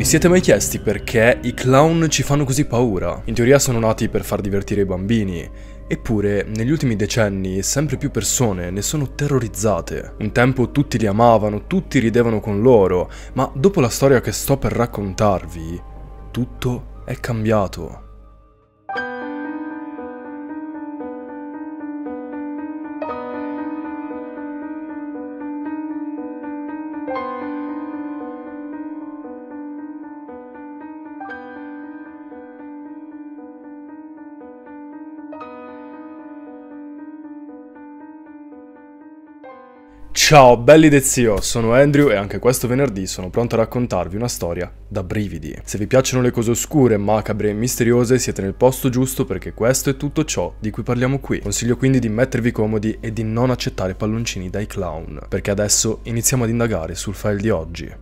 Vi siete mai chiesti perché i clown ci fanno così paura? In teoria sono nati per far divertire i bambini, Eppure, negli ultimi decenni, sempre più persone ne sono terrorizzate. Un tempo tutti li amavano, tutti ridevano con loro, ma dopo la storia che sto per raccontarvi, tutto è cambiato. Ciao belli del zio, sono Andrew e anche questo venerdì sono pronto a raccontarvi una storia da brividi. Se vi piacciono le cose oscure, macabre e misteriose siete nel posto giusto perché questo è tutto ciò di cui parliamo qui. Consiglio quindi di mettervi comodi e di non accettare palloncini dai clown, perché adesso iniziamo ad indagare sul file di oggi.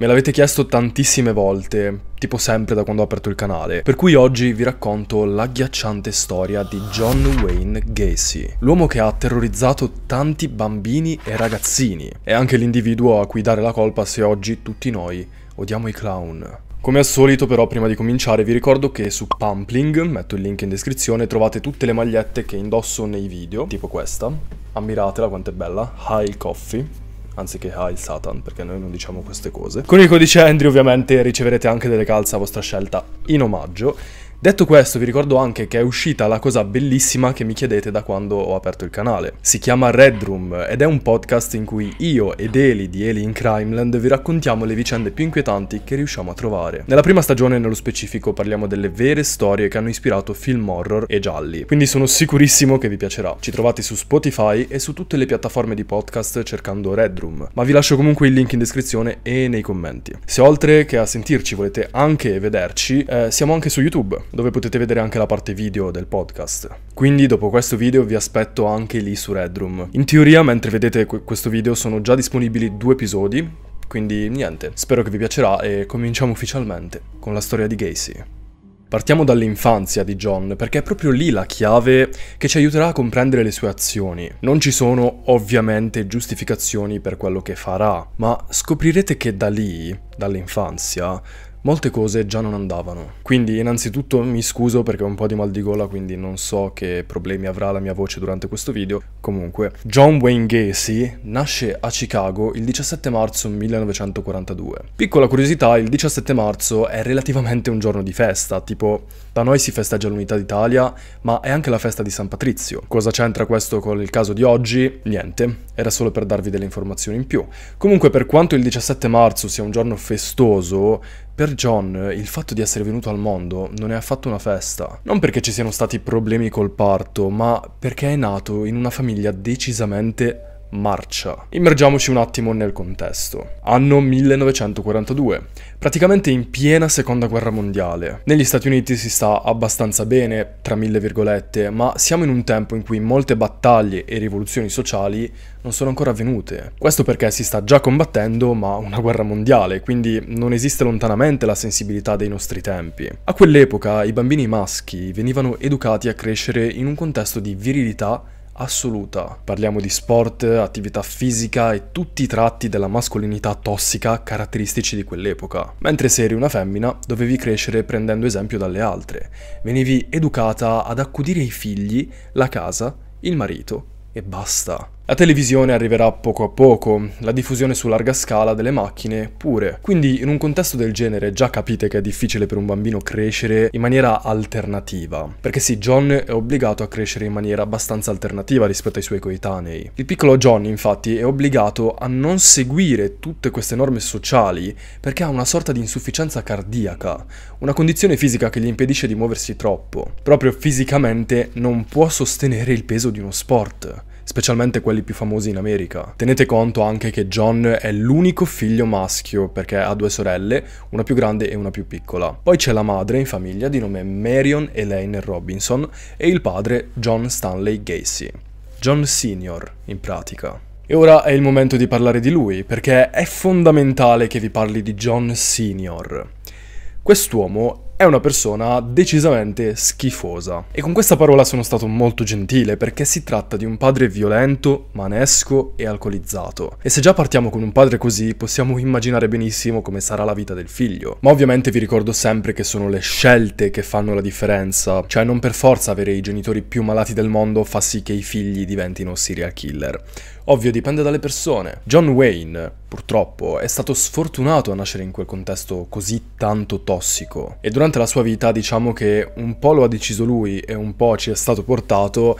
Me l'avete chiesto tantissime volte, tipo sempre da quando ho aperto il canale, per cui oggi vi racconto l'agghiacciante storia di John Wayne Gacy, l'uomo che ha terrorizzato tanti bambini e ragazzini, e anche l'individuo a cui dare la colpa se oggi tutti noi odiamo i clown. Come al solito però prima di cominciare vi ricordo che su Pumpling, metto il link in descrizione, trovate tutte le magliette che indosso nei video, tipo questa, ammiratela quanto è bella, High Coffee, anziché a ah, Satan, perché noi non diciamo queste cose. Con il codice Andrew ovviamente riceverete anche delle calze a vostra scelta in omaggio. Detto questo vi ricordo anche che è uscita la cosa bellissima che mi chiedete da quando ho aperto il canale. Si chiama Red Room ed è un podcast in cui io ed Eli di Eli in Crimeland vi raccontiamo le vicende più inquietanti che riusciamo a trovare. Nella prima stagione nello specifico parliamo delle vere storie che hanno ispirato film horror e gialli, quindi sono sicurissimo che vi piacerà. Ci trovate su Spotify e su tutte le piattaforme di podcast cercando Red Room, ma vi lascio comunque il link in descrizione e nei commenti. Se oltre che a sentirci volete anche vederci, eh, siamo anche su YouTube dove potete vedere anche la parte video del podcast. Quindi dopo questo video vi aspetto anche lì su Redroom. In teoria, mentre vedete qu questo video, sono già disponibili due episodi, quindi niente, spero che vi piacerà e cominciamo ufficialmente con la storia di Gacy. Partiamo dall'infanzia di John, perché è proprio lì la chiave che ci aiuterà a comprendere le sue azioni. Non ci sono ovviamente giustificazioni per quello che farà, ma scoprirete che da lì, dall'infanzia, Molte cose già non andavano, quindi innanzitutto mi scuso perché ho un po' di mal di gola quindi non so che problemi avrà la mia voce durante questo video. Comunque, John Wayne Gacy nasce a Chicago il 17 marzo 1942. Piccola curiosità, il 17 marzo è relativamente un giorno di festa, tipo da noi si festeggia l'unità d'Italia, ma è anche la festa di San Patrizio. Cosa c'entra questo con il caso di oggi? Niente, era solo per darvi delle informazioni in più. Comunque per quanto il 17 marzo sia un giorno festoso, per John il fatto di essere venuto al mondo non è affatto una festa, non perché ci siano stati problemi col parto, ma perché è nato in una famiglia decisamente marcia. Immergiamoci un attimo nel contesto. Anno 1942, praticamente in piena seconda guerra mondiale. Negli Stati Uniti si sta abbastanza bene, tra mille virgolette, ma siamo in un tempo in cui molte battaglie e rivoluzioni sociali non sono ancora avvenute. Questo perché si sta già combattendo ma una guerra mondiale, quindi non esiste lontanamente la sensibilità dei nostri tempi. A quell'epoca i bambini maschi venivano educati a crescere in un contesto di virilità assoluta. Parliamo di sport, attività fisica e tutti i tratti della mascolinità tossica caratteristici di quell'epoca. Mentre se eri una femmina dovevi crescere prendendo esempio dalle altre. Venivi educata ad accudire i figli, la casa, il marito e basta. La televisione arriverà poco a poco, la diffusione su larga scala delle macchine pure. Quindi in un contesto del genere già capite che è difficile per un bambino crescere in maniera alternativa. Perché sì, John è obbligato a crescere in maniera abbastanza alternativa rispetto ai suoi coetanei. Il piccolo John infatti è obbligato a non seguire tutte queste norme sociali perché ha una sorta di insufficienza cardiaca, una condizione fisica che gli impedisce di muoversi troppo. Proprio fisicamente non può sostenere il peso di uno sport specialmente quelli più famosi in America. Tenete conto anche che John è l'unico figlio maschio perché ha due sorelle, una più grande e una più piccola. Poi c'è la madre in famiglia di nome Marion Elaine Robinson e il padre John Stanley Gacy. John Sr. in pratica. E ora è il momento di parlare di lui, perché è fondamentale che vi parli di John Sr. Quest'uomo è una persona decisamente schifosa. E con questa parola sono stato molto gentile perché si tratta di un padre violento, manesco e alcolizzato. E se già partiamo con un padre così, possiamo immaginare benissimo come sarà la vita del figlio. Ma ovviamente vi ricordo sempre che sono le scelte che fanno la differenza, cioè non per forza avere i genitori più malati del mondo fa sì che i figli diventino serial killer. Ovvio, dipende dalle persone. John Wayne, purtroppo, è stato sfortunato a nascere in quel contesto così tanto tossico e durante la sua vita diciamo che un po' lo ha deciso lui e un po' ci è stato portato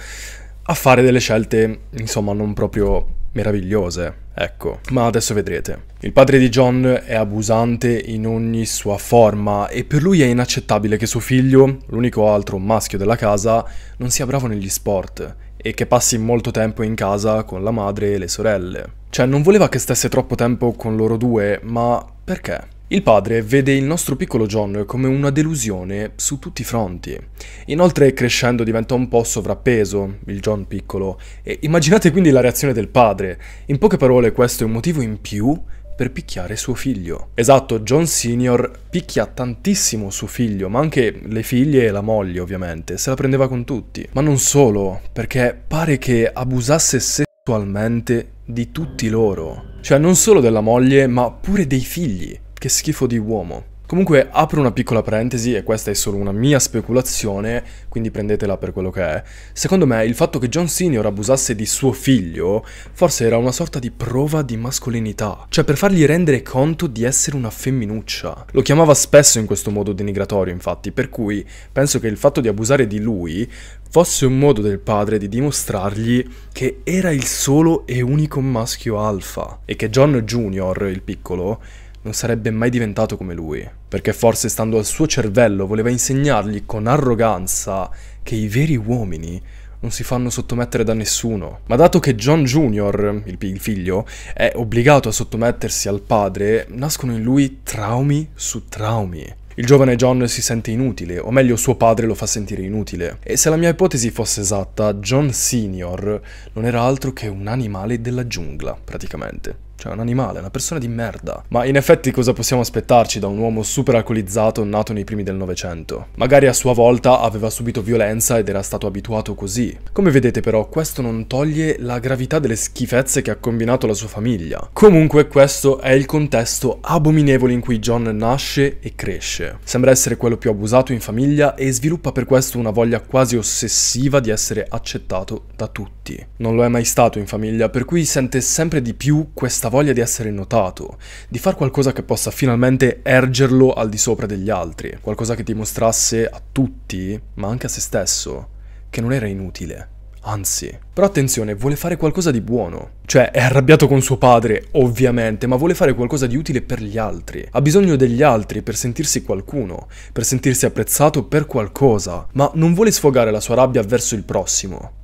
a fare delle scelte, insomma, non proprio meravigliose. Ecco, ma adesso vedrete. Il padre di John è abusante in ogni sua forma e per lui è inaccettabile che suo figlio, l'unico altro maschio della casa, non sia bravo negli sport e che passi molto tempo in casa con la madre e le sorelle. Cioè non voleva che stesse troppo tempo con loro due, ma perché? Il padre vede il nostro piccolo John come una delusione su tutti i fronti. Inoltre crescendo diventa un po' sovrappeso, il John piccolo, e immaginate quindi la reazione del padre. In poche parole questo è un motivo in più per picchiare suo figlio. Esatto, John Sr. picchia tantissimo suo figlio, ma anche le figlie e la moglie ovviamente, se la prendeva con tutti. Ma non solo, perché pare che abusasse sessualmente di tutti loro. Cioè non solo della moglie, ma pure dei figli. Che schifo di uomo. Comunque apro una piccola parentesi e questa è solo una mia speculazione, quindi prendetela per quello che è. Secondo me il fatto che John Senior abusasse di suo figlio forse era una sorta di prova di mascolinità, cioè per fargli rendere conto di essere una femminuccia. Lo chiamava spesso in questo modo denigratorio infatti, per cui penso che il fatto di abusare di lui fosse un modo del padre di dimostrargli che era il solo e unico maschio alfa e che John Jr., il piccolo, non sarebbe mai diventato come lui perché forse stando al suo cervello voleva insegnargli con arroganza che i veri uomini non si fanno sottomettere da nessuno. Ma dato che John Jr., il, il, figlio, è obbligato a sottomettersi al padre, nascono in lui traumi su traumi. Il giovane John si sente inutile, o meglio suo padre lo fa sentire inutile. E se la mia ipotesi fosse esatta, John Sr. non era altro che un animale della giungla, praticamente. Cioè, un animale, una persona di merda. Ma in effetti cosa possiamo aspettarci da un uomo super alcolizzato nato nei primi del Novecento? Magari a sua volta aveva subito violenza ed era stato abituato così. Come vedete però, questo non toglie la gravità delle schifezze che ha combinato la sua famiglia. Comunque questo è il contesto abominevole in cui John nasce e cresce. Sembra essere quello più abusato in famiglia e sviluppa per questo una voglia quasi ossessiva di essere accettato da tutti tutti. Non lo è mai stato in famiglia, per cui sente sempre di più questa voglia di essere notato, di far qualcosa che possa finalmente ergerlo al di sopra degli altri, qualcosa che dimostrasse a tutti, ma anche a se stesso, che non era inutile. Anzi, però attenzione, vuole fare qualcosa di buono. Cioè, è arrabbiato con suo padre, ovviamente, ma vuole fare qualcosa di utile per gli altri. Ha bisogno degli altri per sentirsi qualcuno, per sentirsi apprezzato per qualcosa, ma non vuole sfogare la sua rabbia verso il prossimo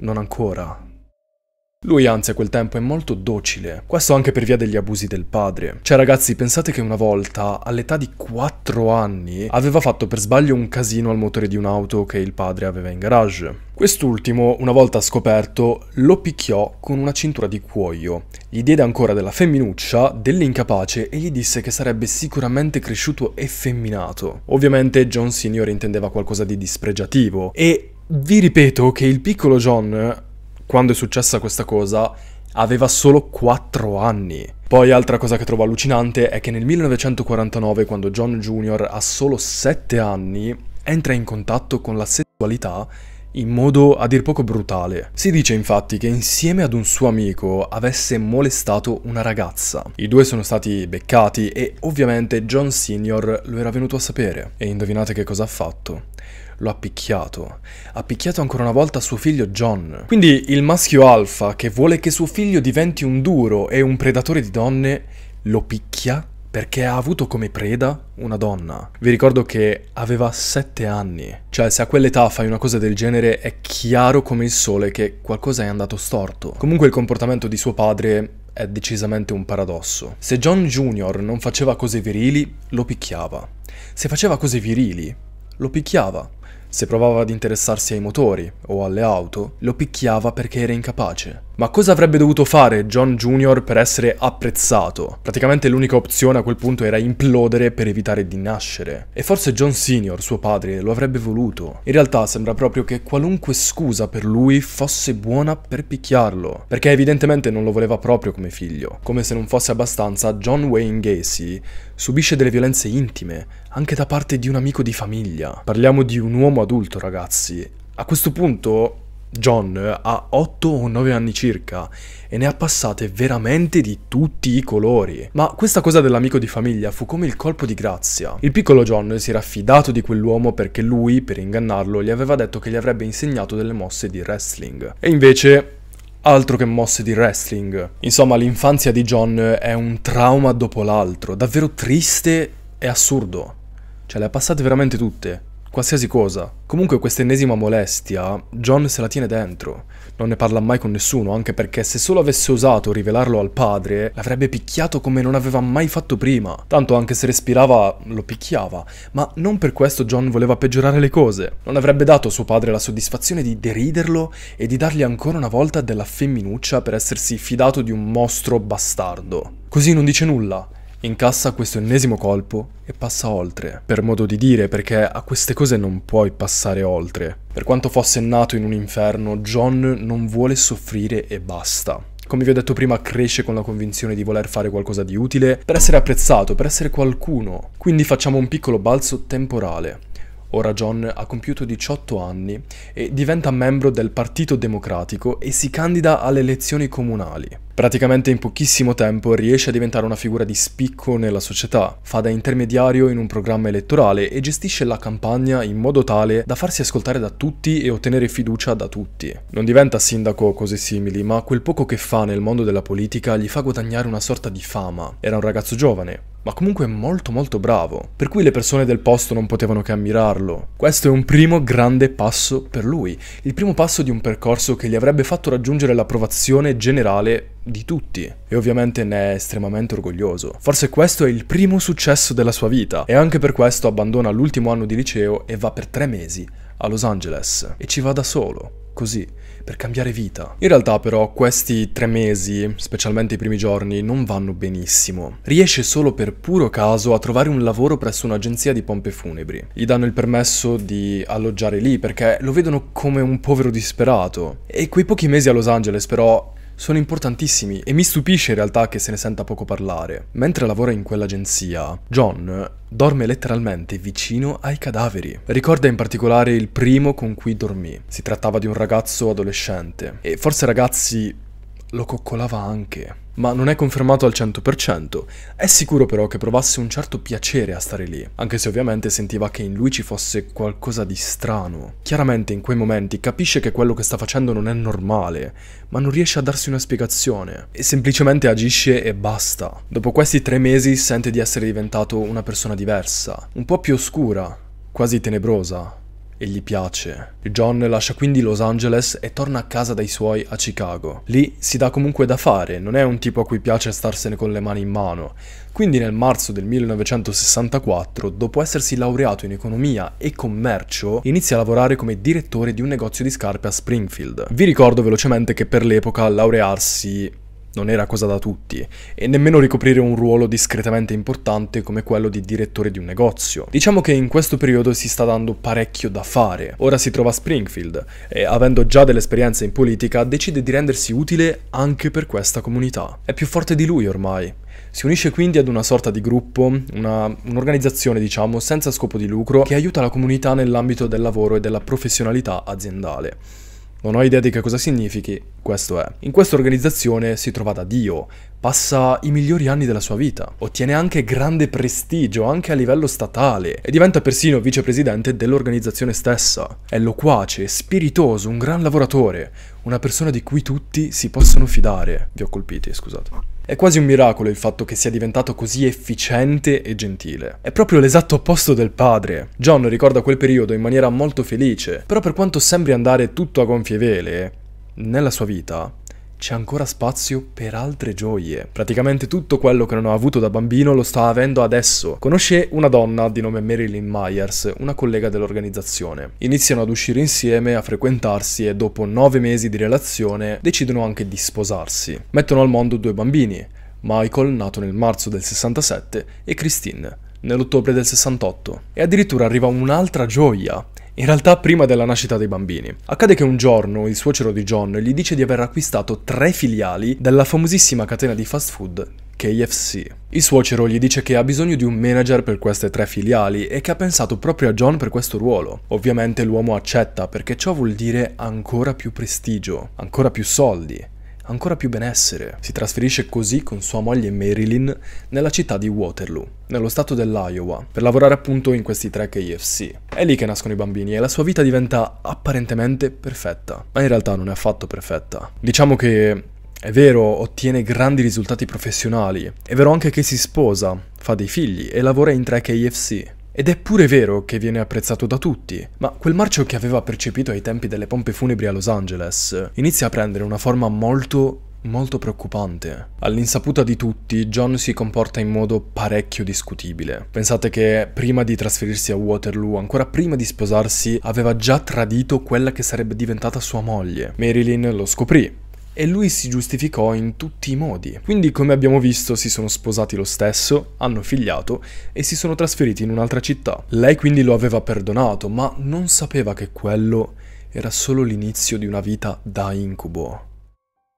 non ancora. Lui anzi a quel tempo è molto docile, questo anche per via degli abusi del padre. Cioè ragazzi, pensate che una volta, all'età di 4 anni, aveva fatto per sbaglio un casino al motore di un'auto che il padre aveva in garage. Quest'ultimo, una volta scoperto, lo picchiò con una cintura di cuoio, gli diede ancora della femminuccia, dell'incapace e gli disse che sarebbe sicuramente cresciuto effeminato. Ovviamente John Senior intendeva qualcosa di dispregiativo e vi ripeto che il piccolo John, quando è successa questa cosa, aveva solo 4 anni. Poi altra cosa che trovo allucinante è che nel 1949, quando John Jr. ha solo 7 anni, entra in contatto con la sessualità in modo a dir poco brutale. Si dice infatti che insieme ad un suo amico avesse molestato una ragazza. I due sono stati beccati e ovviamente John Sr. lo era venuto a sapere. E indovinate che cosa ha fatto? lo ha picchiato. Ha picchiato ancora una volta suo figlio John. Quindi il maschio alfa che vuole che suo figlio diventi un duro e un predatore di donne lo picchia perché ha avuto come preda una donna. Vi ricordo che aveva 7 anni, cioè se a quell'età fai una cosa del genere è chiaro come il sole che qualcosa è andato storto. Comunque il comportamento di suo padre è decisamente un paradosso. Se John Jr. non faceva cose virili, lo picchiava. Se faceva cose virili, lo picchiava. Se provava ad interessarsi ai motori o alle auto, lo picchiava perché era incapace. Ma cosa avrebbe dovuto fare John Jr. per essere apprezzato? Praticamente l'unica opzione a quel punto era implodere per evitare di nascere. E forse John Sr., suo padre, lo avrebbe voluto. In realtà sembra proprio che qualunque scusa per lui fosse buona per picchiarlo, perché evidentemente non lo voleva proprio come figlio. Come se non fosse abbastanza, John Wayne Gacy subisce delle violenze intime, anche da parte di un amico di famiglia. Parliamo di un uomo adulto, ragazzi. A questo punto John ha 8 o 9 anni circa e ne ha passate veramente di tutti i colori. Ma questa cosa dell'amico di famiglia fu come il colpo di grazia. Il piccolo John si era fidato di quell'uomo perché lui, per ingannarlo, gli aveva detto che gli avrebbe insegnato delle mosse di wrestling. E invece altro che mosse di wrestling. Insomma, l'infanzia di John è un trauma dopo l'altro, davvero triste e assurdo. Cioè le ha passate veramente tutte, qualsiasi cosa. Comunque questa ennesima molestia, John se la tiene dentro. Non ne parla mai con nessuno, anche perché se solo avesse osato rivelarlo al padre, l'avrebbe picchiato come non aveva mai fatto prima. Tanto anche se respirava, lo picchiava. Ma non per questo John voleva peggiorare le cose. Non avrebbe dato a suo padre la soddisfazione di deriderlo e di dargli ancora una volta della femminuccia per essersi fidato di un mostro bastardo. Così non dice nulla Incassa questo ennesimo colpo e passa oltre, per modo di dire, perché a queste cose non puoi passare oltre. Per quanto fosse nato in un inferno, John non vuole soffrire e basta. Come vi ho detto prima, cresce con la convinzione di voler fare qualcosa di utile per essere apprezzato, per essere qualcuno. Quindi facciamo un piccolo balzo temporale. Ora John ha compiuto 18 anni e diventa membro del Partito Democratico e si candida alle elezioni comunali. Praticamente in pochissimo tempo riesce a diventare una figura di spicco nella società, fa da intermediario in un programma elettorale e gestisce la campagna in modo tale da farsi ascoltare da tutti e ottenere fiducia da tutti. Non diventa sindaco o cose simili, ma quel poco che fa nel mondo della politica gli fa guadagnare una sorta di fama. Era un ragazzo giovane, ma comunque molto molto bravo, per cui le persone del posto non potevano che ammirarlo. Questo è un primo grande passo per lui, il primo passo di un percorso che gli avrebbe fatto raggiungere l'approvazione generale di tutti e ovviamente ne è estremamente orgoglioso. Forse questo è il primo successo della sua vita e anche per questo abbandona l'ultimo anno di liceo e va per tre mesi a Los Angeles e ci va da solo, così, per cambiare vita. In realtà però questi tre mesi, specialmente i primi giorni, non vanno benissimo. Riesce solo per puro caso a trovare un lavoro presso un'agenzia di pompe funebri. Gli danno il permesso di alloggiare lì perché lo vedono come un povero disperato. E quei pochi mesi a Los Angeles però sono importantissimi e mi stupisce in realtà che se ne senta poco parlare. Mentre lavora in quell'agenzia, John dorme letteralmente vicino ai cadaveri. Ricorda in particolare il primo con cui dormì. Si trattava di un ragazzo adolescente e forse ragazzi lo coccolava anche ma non è confermato al 100%. È sicuro però che provasse un certo piacere a stare lì, anche se ovviamente sentiva che in lui ci fosse qualcosa di strano. Chiaramente in quei momenti capisce che quello che sta facendo non è normale, ma non riesce a darsi una spiegazione, e semplicemente agisce e basta. Dopo questi tre mesi sente di essere diventato una persona diversa, un po' più oscura, quasi tenebrosa, e gli piace. John lascia quindi Los Angeles e torna a casa dai suoi a Chicago. Lì si dà comunque da fare, non è un tipo a cui piace starsene con le mani in mano. Quindi nel marzo del 1964, dopo essersi laureato in economia e commercio, inizia a lavorare come direttore di un negozio di scarpe a Springfield. Vi ricordo velocemente che per l'epoca laurearsi non era cosa da tutti, e nemmeno ricoprire un ruolo discretamente importante come quello di direttore di un negozio. Diciamo che in questo periodo si sta dando parecchio da fare. Ora si trova a Springfield e, avendo già dell'esperienza in politica, decide di rendersi utile anche per questa comunità. È più forte di lui ormai. Si unisce quindi ad una sorta di gruppo, un'organizzazione diciamo senza scopo di lucro che aiuta la comunità nell'ambito del lavoro e della professionalità aziendale. Non ho idea di che cosa significhi, questo è. In questa organizzazione si trova da Dio, passa i migliori anni della sua vita, ottiene anche grande prestigio anche a livello statale e diventa persino vicepresidente dell'organizzazione stessa. È loquace, spiritoso, un gran lavoratore, una persona di cui tutti si possono fidare. Vi ho colpiti, scusate. È quasi un miracolo il fatto che sia diventato così efficiente e gentile. È proprio l'esatto opposto del padre. John ricorda quel periodo in maniera molto felice, però per quanto sembri andare tutto a gonfie vele, nella sua vita c'è ancora spazio per altre gioie. Praticamente tutto quello che non ho avuto da bambino lo sta avendo adesso. Conosce una donna di nome Marilyn Myers, una collega dell'organizzazione. Iniziano ad uscire insieme, a frequentarsi e dopo nove mesi di relazione decidono anche di sposarsi. Mettono al mondo due bambini, Michael nato nel marzo del 67 e Christine nell'ottobre del 68. E addirittura arriva un'altra gioia in realtà prima della nascita dei bambini. Accade che un giorno il suocero di John gli dice di aver acquistato tre filiali della famosissima catena di fast food KFC. Il suocero gli dice che ha bisogno di un manager per queste tre filiali e che ha pensato proprio a John per questo ruolo. Ovviamente l'uomo accetta perché ciò vuol dire ancora più prestigio, ancora più soldi ancora più benessere. Si trasferisce così con sua moglie Marilyn nella città di Waterloo, nello stato dell'Iowa, per lavorare appunto in questi tre KFC. È lì che nascono i bambini e la sua vita diventa apparentemente perfetta, ma in realtà non è affatto perfetta. Diciamo che è vero, ottiene grandi risultati professionali. È vero anche che si sposa, fa dei figli e lavora in tre KFC. Ed è pure vero che viene apprezzato da tutti, ma quel marcio che aveva percepito ai tempi delle pompe funebri a Los Angeles inizia a prendere una forma molto molto preoccupante. All'insaputa di tutti, John si comporta in modo parecchio discutibile. Pensate che prima di trasferirsi a Waterloo, ancora prima di sposarsi, aveva già tradito quella che sarebbe diventata sua moglie. Marilyn lo scoprì, e lui si giustificò in tutti i modi. Quindi come abbiamo visto si sono sposati lo stesso, hanno figliato e si sono trasferiti in un'altra città. Lei quindi lo aveva perdonato, ma non sapeva che quello era solo l'inizio di una vita da incubo.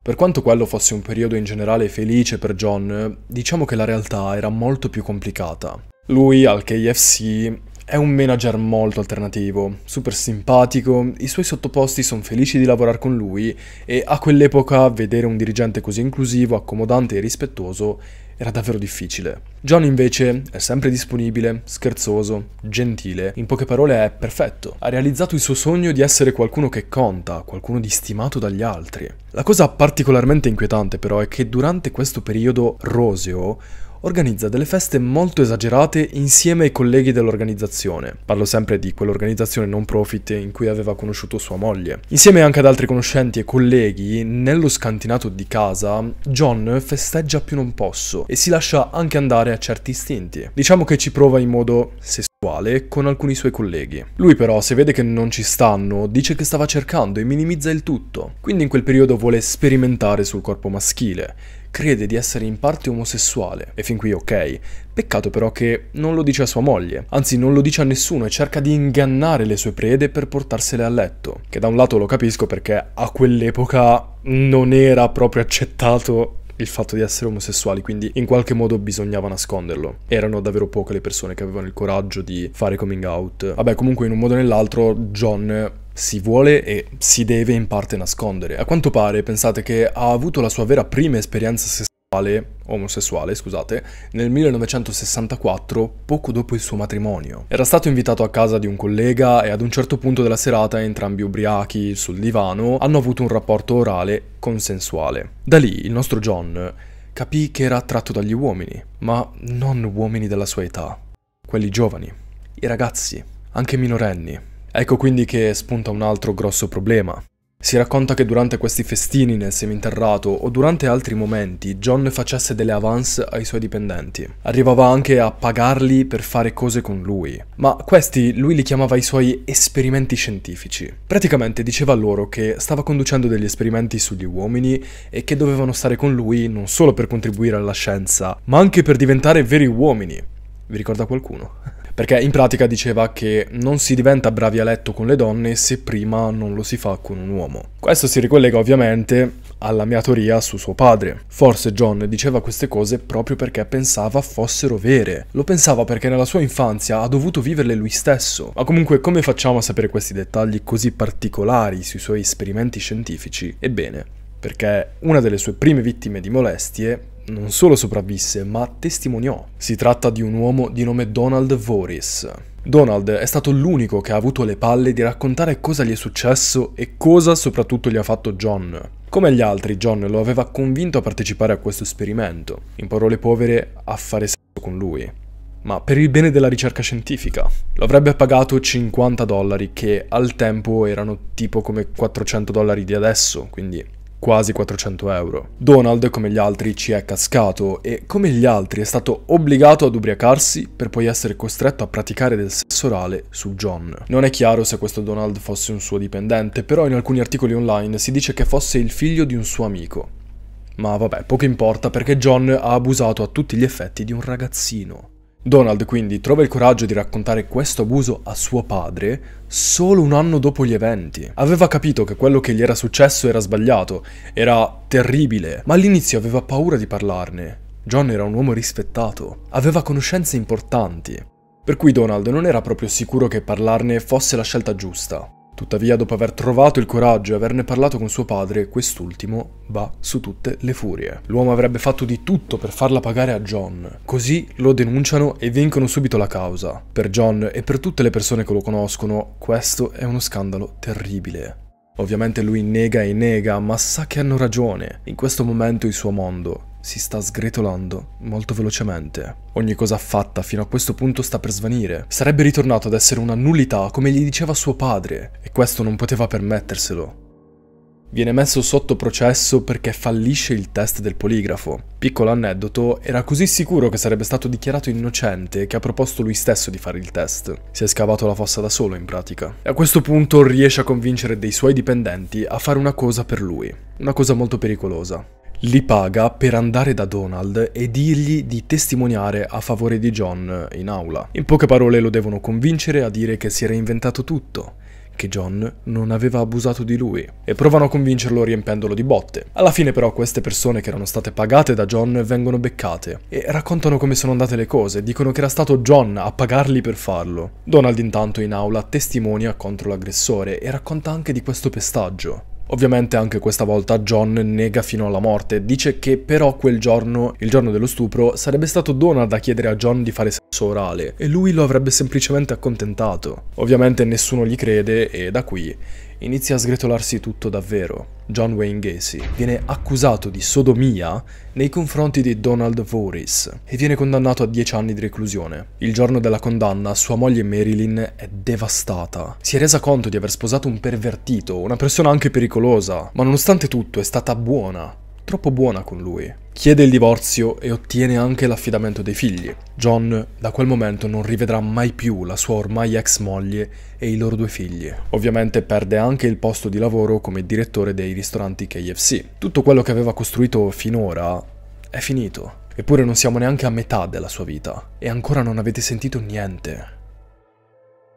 Per quanto quello fosse un periodo in generale felice per John, diciamo che la realtà era molto più complicata. Lui al KFC è un manager molto alternativo, super simpatico, i suoi sottoposti sono felici di lavorare con lui e a quell'epoca vedere un dirigente così inclusivo, accomodante e rispettoso era davvero difficile. John invece è sempre disponibile, scherzoso, gentile, in poche parole è perfetto. Ha realizzato il suo sogno di essere qualcuno che conta, qualcuno di stimato dagli altri. La cosa particolarmente inquietante però è che durante questo periodo roseo organizza delle feste molto esagerate insieme ai colleghi dell'organizzazione. Parlo sempre di quell'organizzazione non profit in cui aveva conosciuto sua moglie. Insieme anche ad altri conoscenti e colleghi, nello scantinato di casa, John festeggia più non posso e si lascia anche andare a certi istinti. Diciamo che ci prova in modo sessuale con alcuni suoi colleghi. Lui però, se vede che non ci stanno, dice che stava cercando e minimizza il tutto. Quindi in quel periodo vuole sperimentare sul corpo maschile crede di essere in parte omosessuale, e fin qui ok. Peccato però che non lo dice a sua moglie, anzi non lo dice a nessuno e cerca di ingannare le sue prede per portarsele a letto, che da un lato lo capisco perché a quell'epoca non era proprio accettato il fatto di essere omosessuali, quindi in qualche modo bisognava nasconderlo. Erano davvero poche le persone che avevano il coraggio di fare coming out. Vabbè, comunque in un modo o nell'altro John si vuole e si deve in parte nascondere. A quanto pare, pensate che ha avuto la sua vera prima esperienza sessuale, omosessuale, scusate, nel 1964, poco dopo il suo matrimonio. Era stato invitato a casa di un collega e ad un certo punto della serata, entrambi ubriachi sul divano, hanno avuto un rapporto orale consensuale. Da lì il nostro John capì che era attratto dagli uomini, ma non uomini della sua età, quelli giovani, i ragazzi, anche minorenni. Ecco quindi che spunta un altro grosso problema. Si racconta che durante questi festini nel seminterrato o durante altri momenti John facesse delle avance ai suoi dipendenti. Arrivava anche a pagarli per fare cose con lui, ma questi lui li chiamava i suoi esperimenti scientifici. Praticamente diceva loro che stava conducendo degli esperimenti sugli uomini e che dovevano stare con lui non solo per contribuire alla scienza, ma anche per diventare veri uomini. Vi ricorda qualcuno? perché in pratica diceva che non si diventa bravi a letto con le donne se prima non lo si fa con un uomo. Questo si ricollega ovviamente alla mia teoria su suo padre. Forse John diceva queste cose proprio perché pensava fossero vere. Lo pensava perché nella sua infanzia ha dovuto viverle lui stesso. Ma comunque come facciamo a sapere questi dettagli così particolari sui suoi esperimenti scientifici? Ebbene, perché una delle sue prime vittime di molestie non solo sopravvisse, ma testimoniò. Si tratta di un uomo di nome Donald Voris. Donald è stato l'unico che ha avuto le palle di raccontare cosa gli è successo e cosa soprattutto gli ha fatto John. Come gli altri, John lo aveva convinto a partecipare a questo esperimento, in parole povere a fare sesso con lui, ma per il bene della ricerca scientifica. Lo avrebbe pagato 50 dollari, che al tempo erano tipo come 400 dollari di adesso, quindi quasi 400 euro. Donald, come gli altri, ci è cascato e, come gli altri, è stato obbligato ad ubriacarsi per poi essere costretto a praticare del sesso orale su John. Non è chiaro se questo Donald fosse un suo dipendente, però in alcuni articoli online si dice che fosse il figlio di un suo amico. Ma vabbè, poco importa perché John ha abusato a tutti gli effetti di un ragazzino. Donald quindi trova il coraggio di raccontare questo abuso a suo padre solo un anno dopo gli eventi. Aveva capito che quello che gli era successo era sbagliato, era terribile, ma all'inizio aveva paura di parlarne. John era un uomo rispettato, aveva conoscenze importanti, per cui Donald non era proprio sicuro che parlarne fosse la scelta giusta. Tuttavia, dopo aver trovato il coraggio e averne parlato con suo padre, quest'ultimo va su tutte le furie. L'uomo avrebbe fatto di tutto per farla pagare a John. Così lo denunciano e vincono subito la causa. Per John e per tutte le persone che lo conoscono, questo è uno scandalo terribile. Ovviamente lui nega e nega, ma sa che hanno ragione. In questo momento il suo mondo si sta sgretolando molto velocemente. Ogni cosa fatta fino a questo punto sta per svanire. Sarebbe ritornato ad essere una nullità, come gli diceva suo padre, e questo non poteva permetterselo. Viene messo sotto processo perché fallisce il test del poligrafo. Piccolo aneddoto, era così sicuro che sarebbe stato dichiarato innocente che ha proposto lui stesso di fare il test. Si è scavato la fossa da solo in pratica. E a questo punto riesce a convincere dei suoi dipendenti a fare una cosa per lui. Una cosa molto pericolosa li paga per andare da Donald e dirgli di testimoniare a favore di John in aula. In poche parole lo devono convincere a dire che si era inventato tutto che John non aveva abusato di lui e provano a convincerlo riempendolo di botte. Alla fine però queste persone che erano state pagate da John vengono beccate e raccontano come sono andate le cose, dicono che era stato John a pagarli per farlo. Donald intanto in aula testimonia contro l'aggressore e racconta anche di questo pestaggio. Ovviamente anche questa volta John nega fino alla morte, dice che però quel giorno, il giorno dello stupro, sarebbe stato Donald a chiedere a John di fare sesso orale e lui lo avrebbe semplicemente accontentato. Ovviamente nessuno gli crede e da qui inizia a sgretolarsi tutto davvero. John Wayne Gacy viene accusato di sodomia nei confronti di Donald Voris e viene condannato a 10 anni di reclusione. Il giorno della condanna sua moglie Marilyn è devastata. Si è resa conto di aver sposato un pervertito, una persona anche pericolosa, ma nonostante tutto è stata buona troppo buona con lui. Chiede il divorzio e ottiene anche l'affidamento dei figli. John da quel momento non rivedrà mai più la sua ormai ex moglie e i loro due figli. Ovviamente perde anche il posto di lavoro come direttore dei ristoranti KFC. Tutto quello che aveva costruito finora è finito. Eppure non siamo neanche a metà della sua vita e ancora non avete sentito niente.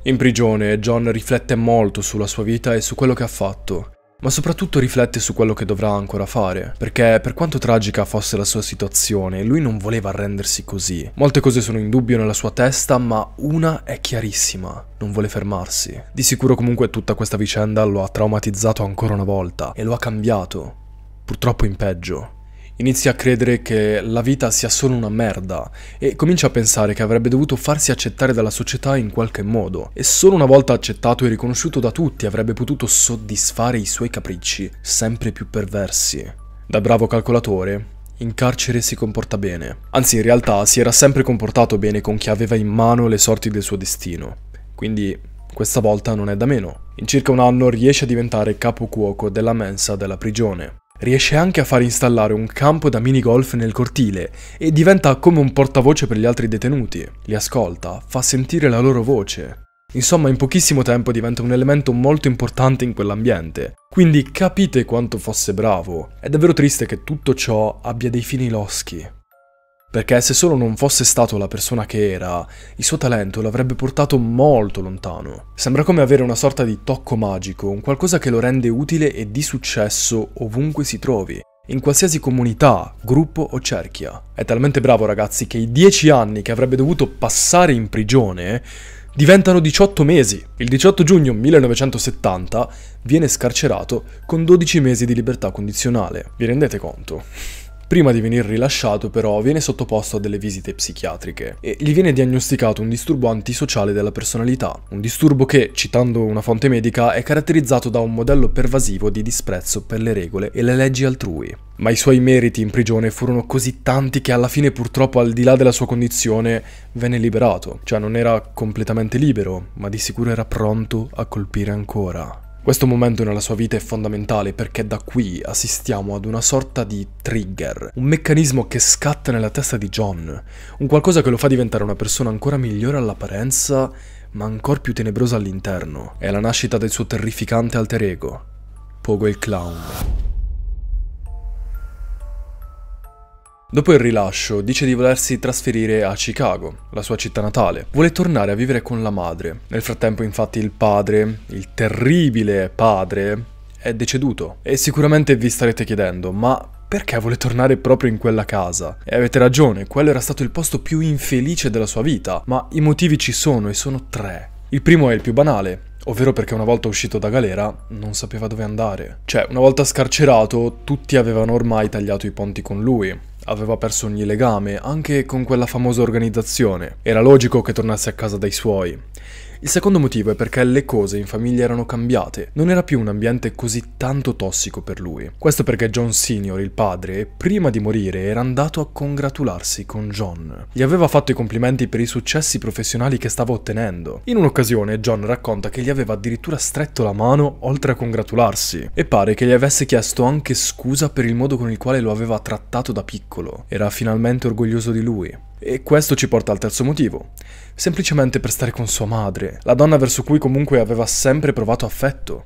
In prigione John riflette molto sulla sua vita e su quello che ha fatto ma soprattutto riflette su quello che dovrà ancora fare, perché per quanto tragica fosse la sua situazione, lui non voleva arrendersi così. Molte cose sono in dubbio nella sua testa, ma una è chiarissima, non vuole fermarsi. Di sicuro comunque tutta questa vicenda lo ha traumatizzato ancora una volta e lo ha cambiato, purtroppo in peggio. Inizia a credere che la vita sia solo una merda e comincia a pensare che avrebbe dovuto farsi accettare dalla società in qualche modo e solo una volta accettato e riconosciuto da tutti avrebbe potuto soddisfare i suoi capricci, sempre più perversi. Da bravo calcolatore, in carcere si comporta bene. Anzi, in realtà si era sempre comportato bene con chi aveva in mano le sorti del suo destino. Quindi questa volta non è da meno. In circa un anno riesce a diventare capo cuoco della mensa della prigione. Riesce anche a far installare un campo da minigolf nel cortile e diventa come un portavoce per gli altri detenuti. Li ascolta, fa sentire la loro voce. Insomma, in pochissimo tempo diventa un elemento molto importante in quell'ambiente. Quindi capite quanto fosse bravo. È davvero triste che tutto ciò abbia dei fini loschi perché se solo non fosse stato la persona che era, il suo talento l'avrebbe portato molto lontano. Sembra come avere una sorta di tocco magico, un qualcosa che lo rende utile e di successo ovunque si trovi, in qualsiasi comunità, gruppo o cerchia. È talmente bravo ragazzi che i 10 anni che avrebbe dovuto passare in prigione diventano 18 mesi. Il 18 giugno 1970 viene scarcerato con 12 mesi di libertà condizionale. Vi rendete conto? Prima di venir rilasciato però viene sottoposto a delle visite psichiatriche e gli viene diagnosticato un disturbo antisociale della personalità, un disturbo che, citando una fonte medica, è caratterizzato da un modello pervasivo di disprezzo per le regole e le leggi altrui. Ma i suoi meriti in prigione furono così tanti che alla fine purtroppo al di là della sua condizione venne liberato, cioè non era completamente libero, ma di sicuro era pronto a colpire ancora. Questo momento nella sua vita è fondamentale perché da qui assistiamo ad una sorta di trigger, un meccanismo che scatta nella testa di John, un qualcosa che lo fa diventare una persona ancora migliore all'apparenza, ma ancora più tenebrosa all'interno. È la nascita del suo terrificante alter ego, Pogo il Clown. Dopo il rilascio dice di volersi trasferire a Chicago, la sua città natale. Vuole tornare a vivere con la madre. Nel frattempo infatti il padre, il terribile padre, è deceduto. E sicuramente vi starete chiedendo, ma perché vuole tornare proprio in quella casa? E avete ragione, quello era stato il posto più infelice della sua vita, ma i motivi ci sono e sono tre. Il primo è il più banale, ovvero perché una volta uscito da galera non sapeva dove andare. Cioè, una volta scarcerato, tutti avevano ormai tagliato i ponti con lui. Aveva perso ogni legame, anche con quella famosa organizzazione. Era logico che tornasse a casa dai suoi. Il secondo motivo è perché le cose in famiglia erano cambiate, non era più un ambiente così tanto tossico per lui. Questo perché John Senior, il padre, prima di morire era andato a congratularsi con John. Gli aveva fatto i complimenti per i successi professionali che stava ottenendo. In un'occasione John racconta che gli aveva addirittura stretto la mano oltre a congratularsi e pare che gli avesse chiesto anche scusa per il modo con il quale lo aveva trattato da piccolo. Era finalmente orgoglioso di lui. E questo ci porta al terzo motivo. Semplicemente per stare con sua madre, la donna verso cui comunque aveva sempre provato affetto.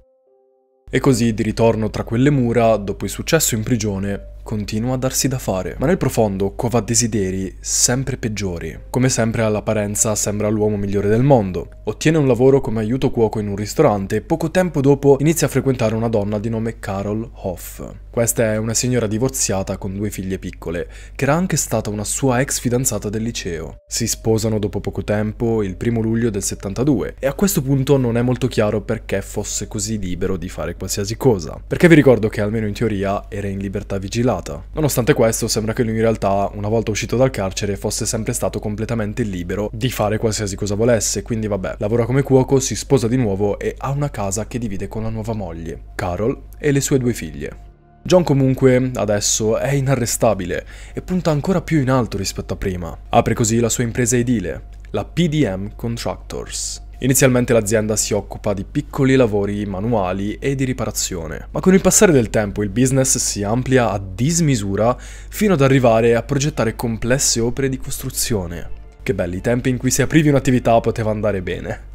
E così, di ritorno tra quelle mura, dopo il successo in prigione, continua a darsi da fare, ma nel profondo cova desideri sempre peggiori. Come sempre all'apparenza sembra l'uomo migliore del mondo, ottiene un lavoro come aiuto cuoco in un ristorante e poco tempo dopo inizia a frequentare una donna di nome Carol Hoff. Questa è una signora divorziata con due figlie piccole, che era anche stata una sua ex fidanzata del liceo. Si sposano dopo poco tempo, il primo luglio del 72, e a questo punto non è molto chiaro perché fosse così libero di fare qualsiasi cosa. Perché vi ricordo che almeno in teoria era in libertà vigilata, violata. Nonostante questo, sembra che lui in realtà, una volta uscito dal carcere, fosse sempre stato completamente libero di fare qualsiasi cosa volesse, quindi vabbè, lavora come cuoco, si sposa di nuovo e ha una casa che divide con la nuova moglie, Carol, e le sue due figlie. John comunque adesso è inarrestabile e punta ancora più in alto rispetto a prima. Apre così la sua impresa edile, la PDM Contractors. Inizialmente l'azienda si occupa di piccoli lavori manuali e di riparazione, ma con il passare del tempo il business si amplia a dismisura fino ad arrivare a progettare complesse opere di costruzione. Che belli i tempi in cui se aprivi un'attività poteva andare bene.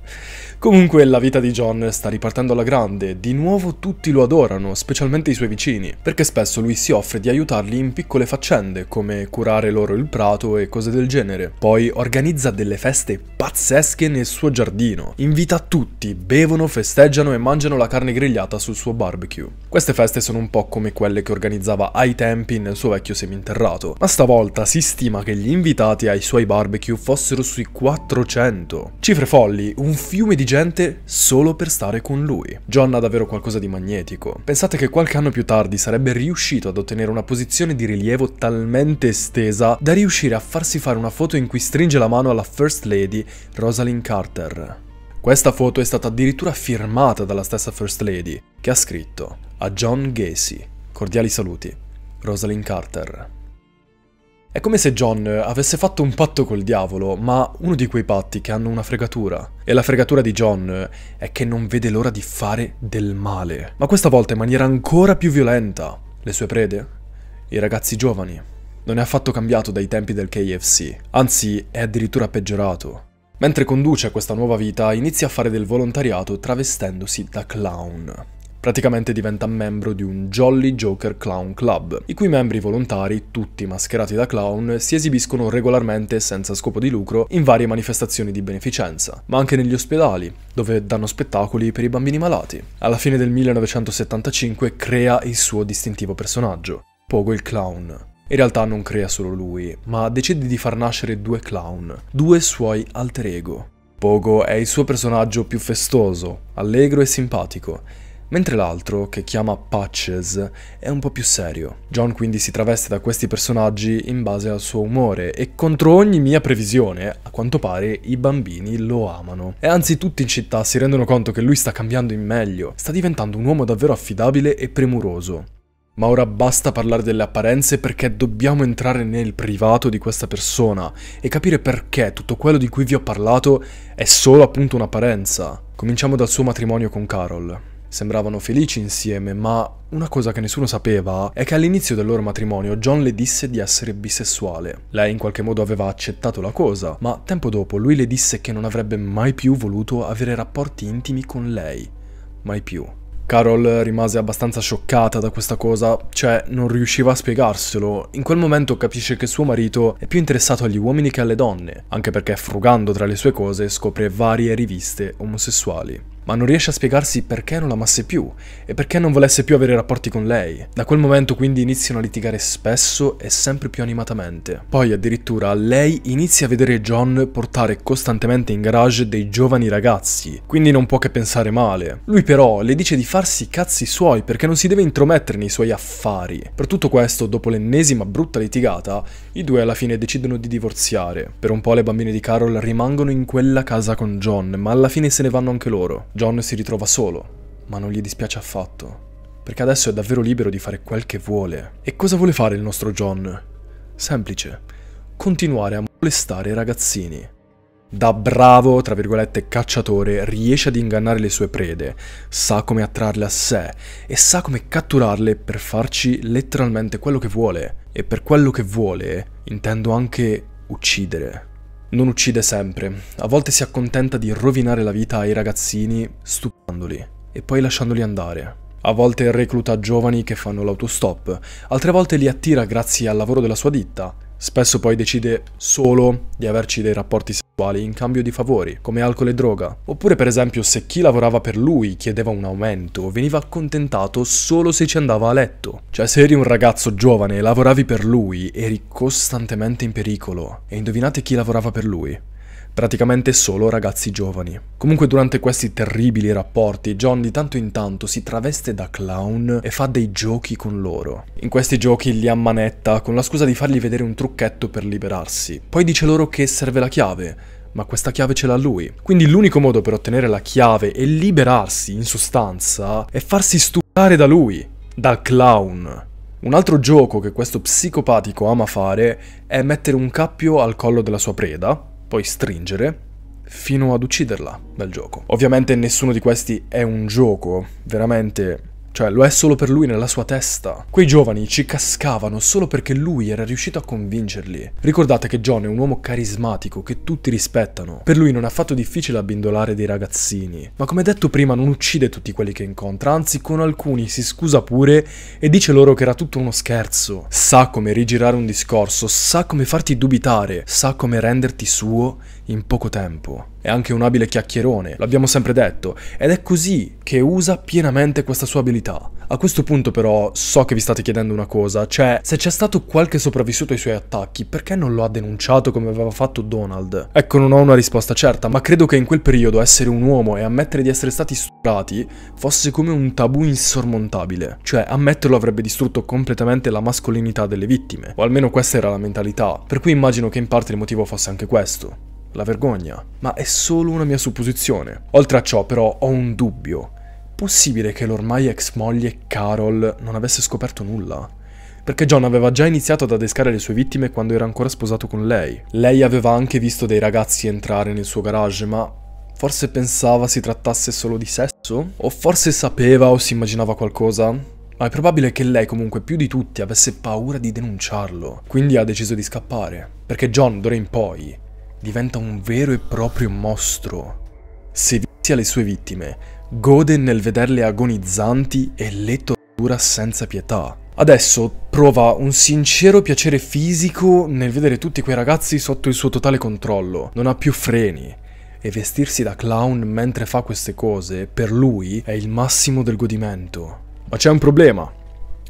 Comunque la vita di John sta ripartendo alla grande, di nuovo tutti lo adorano, specialmente i suoi vicini, perché spesso lui si offre di aiutarli in piccole faccende, come curare loro il prato e cose del genere. Poi organizza delle feste pazzesche nel suo giardino, invita tutti, bevono, festeggiano e mangiano la carne grigliata sul suo barbecue. Queste feste sono un po' come quelle che organizzava ai tempi nel suo vecchio seminterrato, ma stavolta si stima che gli invitati ai suoi barbecue fossero sui 400. Cifre folli, un fiume di gente gente solo per stare con lui. John ha davvero qualcosa di magnetico. Pensate che qualche anno più tardi sarebbe riuscito ad ottenere una posizione di rilievo talmente estesa da riuscire a farsi fare una foto in cui stringe la mano alla First Lady Rosalind Carter. Questa foto è stata addirittura firmata dalla stessa First Lady, che ha scritto a John Gacy, cordiali saluti, Rosalind Carter. È come se John avesse fatto un patto col diavolo, ma uno di quei patti che hanno una fregatura. E la fregatura di John è che non vede l'ora di fare del male. Ma questa volta in maniera ancora più violenta. Le sue prede? I ragazzi giovani. Non è affatto cambiato dai tempi del KFC, anzi è addirittura peggiorato. Mentre conduce questa nuova vita, inizia a fare del volontariato travestendosi da clown. Praticamente diventa membro di un Jolly Joker Clown Club, i cui membri volontari, tutti mascherati da clown, si esibiscono regolarmente senza scopo di lucro in varie manifestazioni di beneficenza, ma anche negli ospedali, dove danno spettacoli per i bambini malati. Alla fine del 1975 crea il suo distintivo personaggio, Pogo il Clown. In realtà non crea solo lui, ma decide di far nascere due clown, due suoi alter ego. Pogo è il suo personaggio più festoso, allegro e simpatico, mentre l'altro, che chiama Patches, è un po' più serio. John quindi si traveste da questi personaggi in base al suo umore e contro ogni mia previsione, a quanto pare, i bambini lo amano. E anzi tutti in città si rendono conto che lui sta cambiando in meglio, sta diventando un uomo davvero affidabile e premuroso. Ma ora basta parlare delle apparenze perché dobbiamo entrare nel privato di questa persona e capire perché tutto quello di cui vi ho parlato è solo appunto un'apparenza. Cominciamo dal suo matrimonio con Carol. Sembravano felici insieme, ma una cosa che nessuno sapeva è che all'inizio del loro matrimonio John le disse di essere bisessuale. Lei in qualche modo aveva accettato la cosa, ma tempo dopo lui le disse che non avrebbe mai più voluto avere rapporti intimi con lei. Mai più. Carol rimase abbastanza scioccata da questa cosa, cioè non riusciva a spiegarselo. In quel momento capisce che suo marito è più interessato agli uomini che alle donne, anche perché frugando tra le sue cose scopre varie riviste omosessuali ma non riesce a spiegarsi perché non l'amasse più e perché non volesse più avere rapporti con lei. Da quel momento quindi iniziano a litigare spesso e sempre più animatamente. Poi addirittura lei inizia a vedere John portare costantemente in garage dei giovani ragazzi, quindi non può che pensare male. Lui però le dice di farsi i cazzi suoi perché non si deve intromettere nei suoi affari. Per tutto questo, dopo l'ennesima brutta litigata, i due alla fine decidono di divorziare. Per un po' le bambine di Carol rimangono in quella casa con John, ma alla fine se ne vanno anche loro. John si ritrova solo, ma non gli dispiace affatto, perché adesso è davvero libero di fare quel che vuole. E cosa vuole fare il nostro John? Semplice, continuare a molestare i ragazzini. Da bravo, tra virgolette, cacciatore, riesce ad ingannare le sue prede, sa come attrarle a sé e sa come catturarle per farci letteralmente quello che vuole. E per quello che vuole intendo anche uccidere non uccide sempre, a volte si accontenta di rovinare la vita ai ragazzini stupandoli e poi lasciandoli andare. A volte recluta giovani che fanno l'autostop, altre volte li attira grazie al lavoro della sua ditta, Spesso poi decide solo di averci dei rapporti sessuali in cambio di favori, come alcol e droga. Oppure per esempio se chi lavorava per lui chiedeva un aumento, veniva accontentato solo se ci andava a letto. Cioè se eri un ragazzo giovane e lavoravi per lui, eri costantemente in pericolo. E indovinate chi lavorava per lui? praticamente solo ragazzi giovani. Comunque durante questi terribili rapporti, John di tanto in tanto si traveste da clown e fa dei giochi con loro. In questi giochi li ammanetta con la scusa di fargli vedere un trucchetto per liberarsi. Poi dice loro che serve la chiave, ma questa chiave ce l'ha lui. Quindi l'unico modo per ottenere la chiave e liberarsi, in sostanza, è farsi stuprare da lui, dal clown. Un altro gioco che questo psicopatico ama fare è mettere un cappio al collo della sua preda, poi stringere fino ad ucciderla dal gioco. Ovviamente nessuno di questi è un gioco, veramente cioè, lo è solo per lui nella sua testa. Quei giovani ci cascavano solo perché lui era riuscito a convincerli. Ricordate che John è un uomo carismatico che tutti rispettano. Per lui non è affatto difficile abbindolare dei ragazzini. Ma come detto prima, non uccide tutti quelli che incontra, anzi con alcuni si scusa pure e dice loro che era tutto uno scherzo. Sa come rigirare un discorso, sa come farti dubitare, sa come renderti suo in poco tempo. È anche un abile chiacchierone, l'abbiamo sempre detto, ed è così che usa pienamente questa sua abilità. A questo punto però so che vi state chiedendo una cosa, cioè se c'è stato qualche sopravvissuto ai suoi attacchi, perché non lo ha denunciato come aveva fatto Donald? Ecco, non ho una risposta certa, ma credo che in quel periodo essere un uomo e ammettere di essere stati stuprati fosse come un tabù insormontabile, cioè ammetterlo avrebbe distrutto completamente la mascolinità delle vittime, o almeno questa era la mentalità, per cui immagino che in parte il motivo fosse anche questo la vergogna, ma è solo una mia supposizione. Oltre a ciò però ho un dubbio. Possibile che l'ormai ex moglie Carol non avesse scoperto nulla? Perché John aveva già iniziato ad adescare le sue vittime quando era ancora sposato con lei. Lei aveva anche visto dei ragazzi entrare nel suo garage, ma forse pensava si trattasse solo di sesso? O forse sapeva o si immaginava qualcosa? ma è probabile che lei comunque più di tutti avesse paura di denunciarlo, quindi ha deciso di scappare, perché John d'ora in poi diventa un vero e proprio mostro. Se vizia le sue vittime, gode nel vederle agonizzanti e le tortura senza pietà. Adesso prova un sincero piacere fisico nel vedere tutti quei ragazzi sotto il suo totale controllo, non ha più freni. E vestirsi da clown mentre fa queste cose, per lui, è il massimo del godimento. Ma c'è un problema.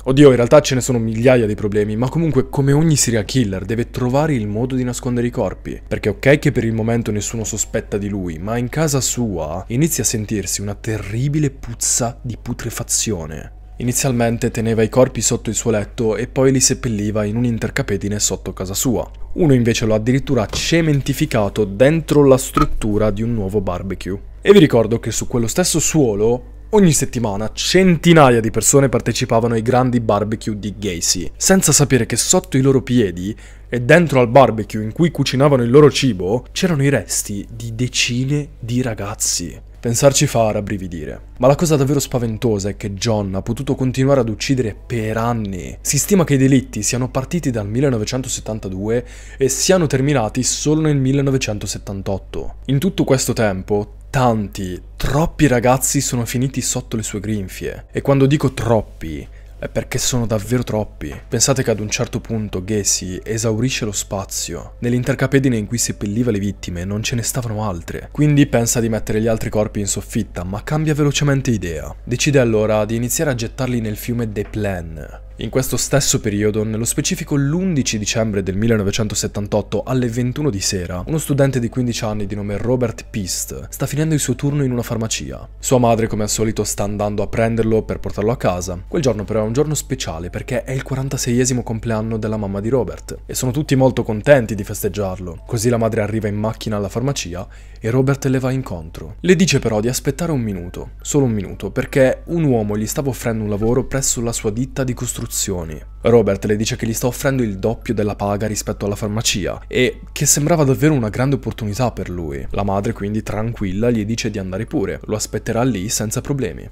Oddio, in realtà ce ne sono migliaia di problemi, ma comunque come ogni serial killer deve trovare il modo di nascondere i corpi. Perché ok che per il momento nessuno sospetta di lui, ma in casa sua inizia a sentirsi una terribile puzza di putrefazione. Inizialmente teneva i corpi sotto il suo letto e poi li seppelliva in un intercapedine sotto casa sua. Uno invece l'ha addirittura cementificato dentro la struttura di un nuovo barbecue. E vi ricordo che su quello stesso suolo Ogni settimana centinaia di persone partecipavano ai grandi barbecue di Gacy, senza sapere che sotto i loro piedi e dentro al barbecue in cui cucinavano il loro cibo c'erano i resti di decine di ragazzi. Pensarci fa rabbrividire. Ma la cosa davvero spaventosa è che John ha potuto continuare ad uccidere per anni. Si stima che i delitti siano partiti dal 1972 e siano terminati solo nel 1978. In tutto questo tempo, tanti, troppi ragazzi sono finiti sotto le sue grinfie. E quando dico troppi, è perché sono davvero troppi. Pensate che ad un certo punto Gacy esaurisce lo spazio. Nell'intercapedine in cui seppelliva le vittime non ce ne stavano altre, quindi pensa di mettere gli altri corpi in soffitta, ma cambia velocemente idea. Decide allora di iniziare a gettarli nel fiume De Plaine, in questo stesso periodo, nello specifico l'11 dicembre del 1978 alle 21 di sera, uno studente di 15 anni di nome Robert Pist sta finendo il suo turno in una farmacia. Sua madre, come al solito, sta andando a prenderlo per portarlo a casa. Quel giorno però è un giorno speciale perché è il 46esimo compleanno della mamma di Robert e sono tutti molto contenti di festeggiarlo. Così la madre arriva in macchina alla farmacia e Robert le va incontro. Le dice però di aspettare un minuto, solo un minuto, perché un uomo gli stava offrendo un lavoro presso la sua ditta di costruzione istruzioni. Robert le dice che gli sta offrendo il doppio della paga rispetto alla farmacia e che sembrava davvero una grande opportunità per lui. La madre quindi tranquilla gli dice di andare pure, lo aspetterà lì senza problemi.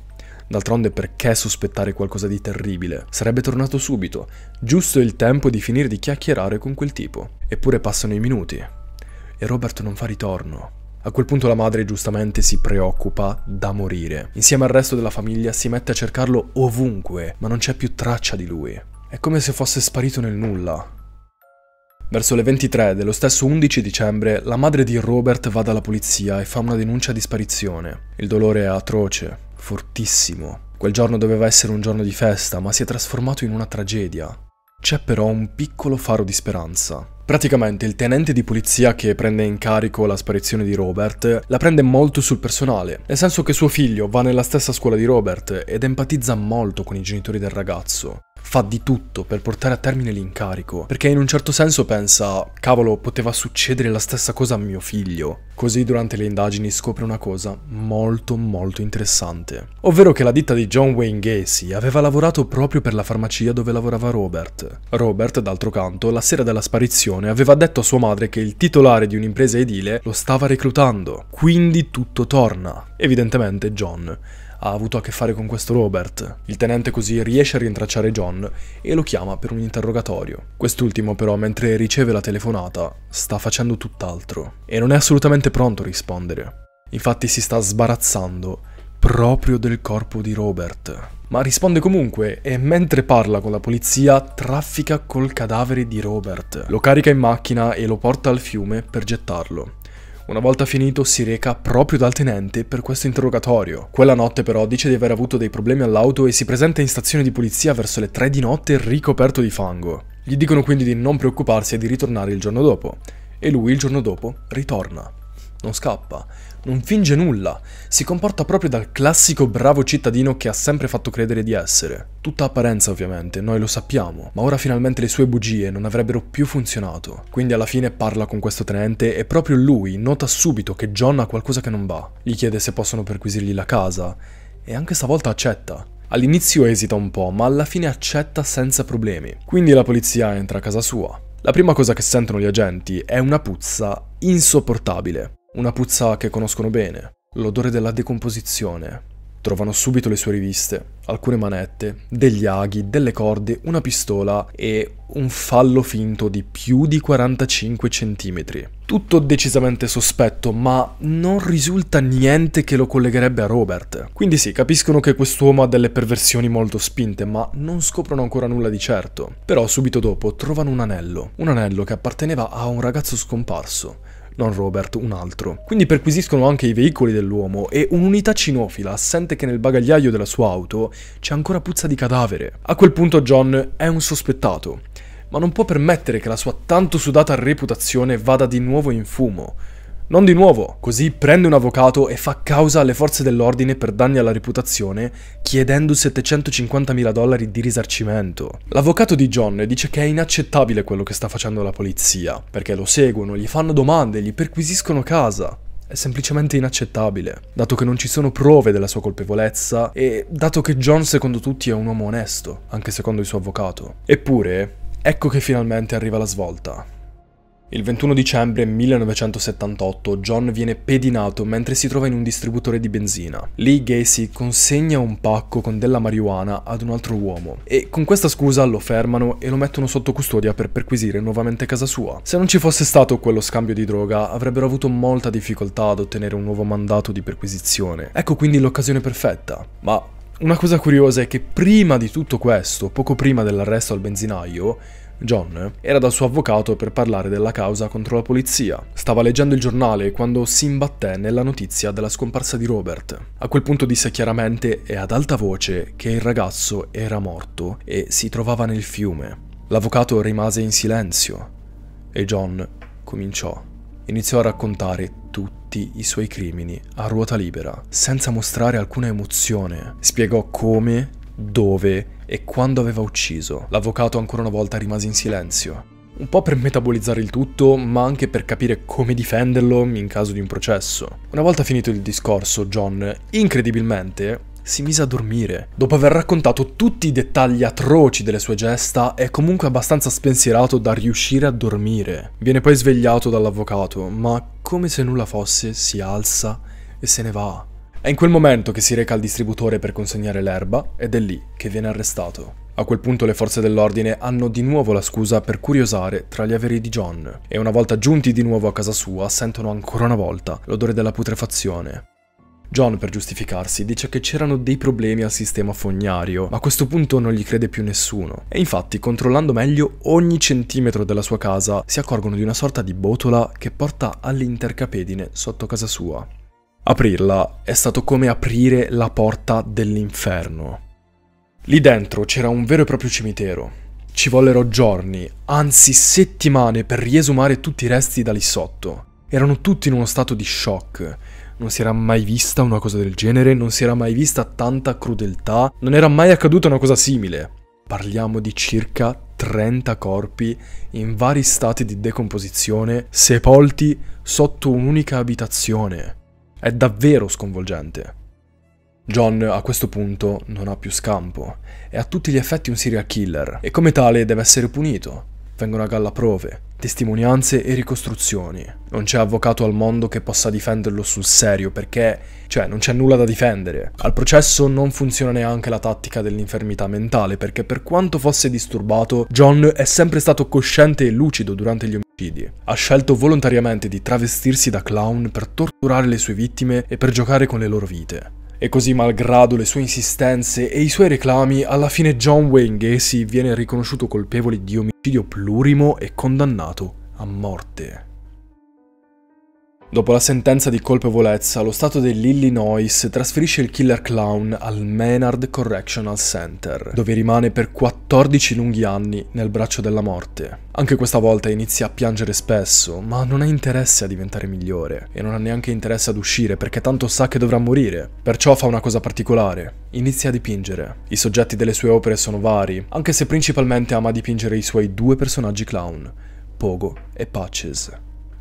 D'altronde perché sospettare qualcosa di terribile? Sarebbe tornato subito, giusto il tempo di finire di chiacchierare con quel tipo. Eppure passano i minuti e Robert non fa ritorno. A quel punto la madre giustamente si preoccupa da morire. Insieme al resto della famiglia si mette a cercarlo ovunque, ma non c'è più traccia di lui. È come se fosse sparito nel nulla. Verso le 23 dello stesso 11 dicembre, la madre di Robert va dalla polizia e fa una denuncia di sparizione. Il dolore è atroce, fortissimo. Quel giorno doveva essere un giorno di festa, ma si è trasformato in una tragedia. C'è però un piccolo faro di speranza. Praticamente il tenente di polizia che prende in carico la sparizione di Robert la prende molto sul personale, nel senso che suo figlio va nella stessa scuola di Robert ed empatizza molto con i genitori del ragazzo fa di tutto per portare a termine l'incarico, perché in un certo senso pensa, cavolo, poteva succedere la stessa cosa a mio figlio. Così durante le indagini scopre una cosa molto molto interessante, ovvero che la ditta di John Wayne Gacy aveva lavorato proprio per la farmacia dove lavorava Robert. Robert, d'altro canto, la sera della sparizione aveva detto a sua madre che il titolare di un'impresa edile lo stava reclutando, quindi tutto torna. Evidentemente John ha avuto a che fare con questo Robert. Il tenente così riesce a rintracciare John e lo chiama per un interrogatorio. Quest'ultimo però, mentre riceve la telefonata, sta facendo tutt'altro e non è assolutamente pronto a rispondere. Infatti si sta sbarazzando proprio del corpo di Robert. Ma risponde comunque e mentre parla con la polizia traffica col cadavere di Robert. Lo carica in macchina e lo porta al fiume per gettarlo. Una volta finito si reca proprio dal tenente per questo interrogatorio. Quella notte però dice di aver avuto dei problemi all'auto e si presenta in stazione di polizia verso le 3 di notte ricoperto di fango. Gli dicono quindi di non preoccuparsi e di ritornare il giorno dopo. E lui il giorno dopo ritorna. Non scappa, non finge nulla, si comporta proprio dal classico bravo cittadino che ha sempre fatto credere di essere. Tutta apparenza ovviamente, noi lo sappiamo, ma ora finalmente le sue bugie non avrebbero più funzionato. Quindi alla fine parla con questo tenente e proprio lui nota subito che John ha qualcosa che non va. Gli chiede se possono perquisirgli la casa e anche stavolta accetta. All'inizio esita un po', ma alla fine accetta senza problemi. Quindi la polizia entra a casa sua. La prima cosa che sentono gli agenti è una puzza insopportabile. Una puzza che conoscono bene, l'odore della decomposizione. Trovano subito le sue riviste, alcune manette, degli aghi, delle corde, una pistola e un fallo finto di più di 45 cm. Tutto decisamente sospetto, ma non risulta niente che lo collegherebbe a Robert. Quindi sì, capiscono che quest'uomo ha delle perversioni molto spinte, ma non scoprono ancora nulla di certo. Però subito dopo trovano un anello, un anello che apparteneva a un ragazzo scomparso non Robert, un altro. Quindi perquisiscono anche i veicoli dell'uomo e un'unità cinofila sente che nel bagagliaio della sua auto c'è ancora puzza di cadavere. A quel punto John è un sospettato, ma non può permettere che la sua tanto sudata reputazione vada di nuovo in fumo. Non di nuovo, così prende un avvocato e fa causa alle forze dell'ordine per danni alla reputazione, chiedendo 750.000 dollari di risarcimento. L'avvocato di John dice che è inaccettabile quello che sta facendo la polizia, perché lo seguono, gli fanno domande, gli perquisiscono casa. È semplicemente inaccettabile, dato che non ci sono prove della sua colpevolezza e dato che John secondo tutti è un uomo onesto, anche secondo il suo avvocato. Eppure, ecco che finalmente arriva la svolta. Il 21 dicembre 1978 John viene pedinato mentre si trova in un distributore di benzina. Lì Gacy consegna un pacco con della marijuana ad un altro uomo e con questa scusa lo fermano e lo mettono sotto custodia per perquisire nuovamente casa sua. Se non ci fosse stato quello scambio di droga avrebbero avuto molta difficoltà ad ottenere un nuovo mandato di perquisizione. Ecco quindi l'occasione perfetta. Ma una cosa curiosa è che prima di tutto questo, poco prima dell'arresto al benzinaio, John, eh, era dal suo avvocato per parlare della causa contro la polizia. Stava leggendo il giornale quando si imbatté nella notizia della scomparsa di Robert. A quel punto disse chiaramente e ad alta voce che il ragazzo era morto e si trovava nel fiume. L'avvocato rimase in silenzio e John cominciò. Iniziò a raccontare tutti i suoi crimini a ruota libera, senza mostrare alcuna emozione. Spiegò come dove e quando aveva ucciso. L'avvocato ancora una volta rimase in silenzio. Un po' per metabolizzare il tutto, ma anche per capire come difenderlo in caso di un processo. Una volta finito il discorso, John, incredibilmente, si mise a dormire. Dopo aver raccontato tutti i dettagli atroci delle sue gesta, è comunque abbastanza spensierato da riuscire a dormire. Viene poi svegliato dall'avvocato, ma come se nulla fosse, si alza e se ne va. È in quel momento che si reca al distributore per consegnare l'erba ed è lì che viene arrestato. A quel punto le forze dell'ordine hanno di nuovo la scusa per curiosare tra gli averi di John e una volta giunti di nuovo a casa sua sentono ancora una volta l'odore della putrefazione. John, per giustificarsi, dice che c'erano dei problemi al sistema fognario, ma a questo punto non gli crede più nessuno. E infatti, controllando meglio ogni centimetro della sua casa, si accorgono di una sorta di botola che porta all'intercapedine sotto casa sua. Aprirla è stato come aprire la porta dell'inferno. Lì dentro c'era un vero e proprio cimitero. Ci vollero giorni, anzi settimane, per riesumare tutti i resti da lì sotto. Erano tutti in uno stato di shock. Non si era mai vista una cosa del genere, non si era mai vista tanta crudeltà, non era mai accaduta una cosa simile. Parliamo di circa 30 corpi in vari stati di decomposizione, sepolti sotto un'unica abitazione. È davvero sconvolgente. John a questo punto non ha più scampo, è a tutti gli effetti un serial killer e come tale deve essere punito. Vengono a galla prove, testimonianze e ricostruzioni. Non c'è avvocato al mondo che possa difenderlo sul serio perché, cioè, non c'è nulla da difendere. Al processo non funziona neanche la tattica dell'infermità mentale perché per quanto fosse disturbato, John è sempre stato cosciente e lucido durante gli omicidi stupidi. Ha scelto volontariamente di travestirsi da clown per torturare le sue vittime e per giocare con le loro vite. E così, malgrado le sue insistenze e i suoi reclami, alla fine John Wayne Gacy viene riconosciuto colpevole di omicidio plurimo e condannato a morte. Dopo la sentenza di colpevolezza, lo stato dell'Illinois trasferisce il killer clown al Maynard Correctional Center, dove rimane per 14 lunghi anni nel braccio della morte. Anche questa volta inizia a piangere spesso, ma non ha interesse a diventare migliore e non ha neanche interesse ad uscire perché tanto sa che dovrà morire. Perciò fa una cosa particolare, inizia a dipingere. I soggetti delle sue opere sono vari, anche se principalmente ama dipingere i suoi due personaggi clown, Pogo e Patches.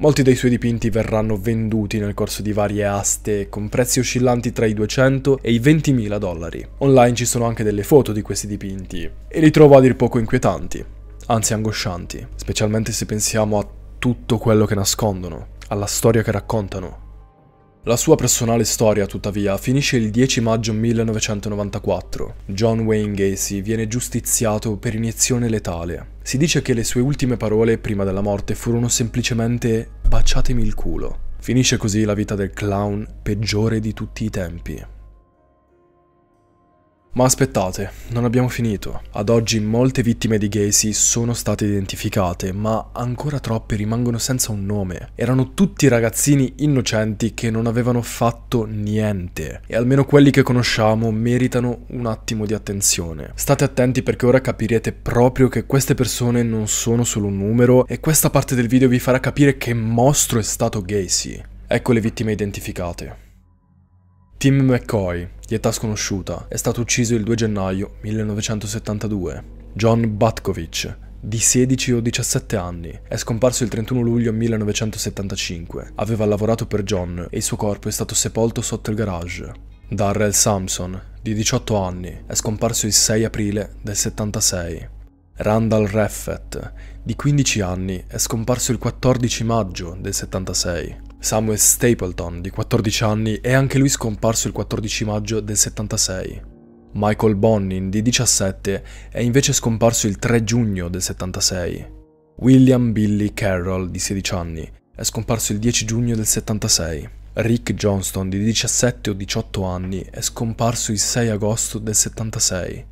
Molti dei suoi dipinti verranno venduti nel corso di varie aste con prezzi oscillanti tra i 200 e i 20.000 dollari. Online ci sono anche delle foto di questi dipinti e li trovo a dir poco inquietanti, anzi angoscianti, specialmente se pensiamo a tutto quello che nascondono, alla storia che raccontano la sua personale storia, tuttavia, finisce il 10 maggio 1994. John Wayne Gacy viene giustiziato per iniezione letale. Si dice che le sue ultime parole prima della morte furono semplicemente baciatemi il culo. Finisce così la vita del clown peggiore di tutti i tempi. Ma aspettate, non abbiamo finito. Ad oggi molte vittime di Gacy sono state identificate, ma ancora troppe rimangono senza un nome. Erano tutti ragazzini innocenti che non avevano fatto niente, e almeno quelli che conosciamo meritano un attimo di attenzione. State attenti perché ora capirete proprio che queste persone non sono solo un numero e questa parte del video vi farà capire che mostro è stato Gacy. Ecco le vittime identificate. Tim McCoy, di età sconosciuta, è stato ucciso il 2 gennaio 1972. John Batkovich, di 16 o 17 anni, è scomparso il 31 luglio 1975. Aveva lavorato per John e il suo corpo è stato sepolto sotto il garage. Darrell Sampson, di 18 anni, è scomparso il 6 aprile del 76. Randall Reffett, di 15 anni, è scomparso il 14 maggio del 76. Samuel Stapleton, di 14 anni, è anche lui scomparso il 14 maggio del 76. Michael Bonin, di 17, è invece scomparso il 3 giugno del 76. William Billy Carroll, di 16 anni, è scomparso il 10 giugno del 76. Rick Johnston, di 17 o 18 anni, è scomparso il 6 agosto del 76.